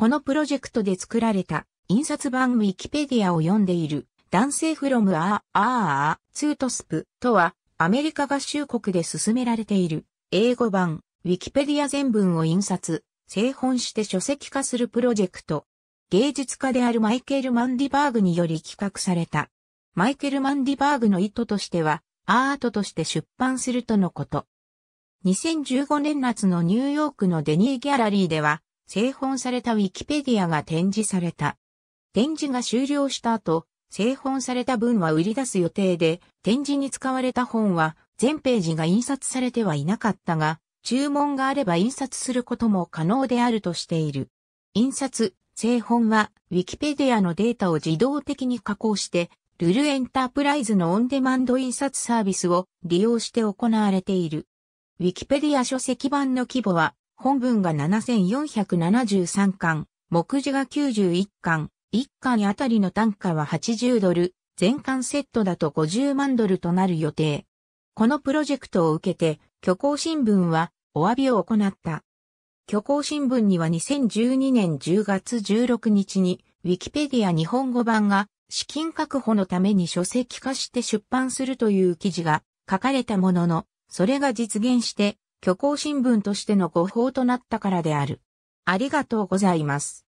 このプロジェクトで作られた印刷版ウィキペディアを読んでいる男性フロムアーアーツートスプとはアメリカ合衆国で進められている英語版ウィキペディア全文を印刷、製本して書籍化するプロジェクト。芸術家であるマイケル・マンディバーグにより企画された。マイケル・マンディバーグの意図としては、アートとして出版するとのこと。2015年夏のニューヨークのデニーギャラリーでは、製本されたウィキペディアが展示された。展示が終了した後、製本された分は売り出す予定で、展示に使われた本は全ページが印刷されてはいなかったが、注文があれば印刷することも可能であるとしている。印刷、製本は、ウィキペディアのデータを自動的に加工して、ルルエンタープライズのオンデマンド印刷サービスを利用して行われている。ウィキペディア書籍版の規模は本文が7473巻、目次が91巻、1巻あたりの単価は80ドル、全巻セットだと50万ドルとなる予定。このプロジェクトを受けて、虚構新聞はお詫びを行った。虚構新聞には2012年10月16日に、ウィキペディア日本語版が資金確保のために書籍化して出版するという記事が書かれたものの、それが実現して虚構新聞としての誤報となったからである。ありがとうございます。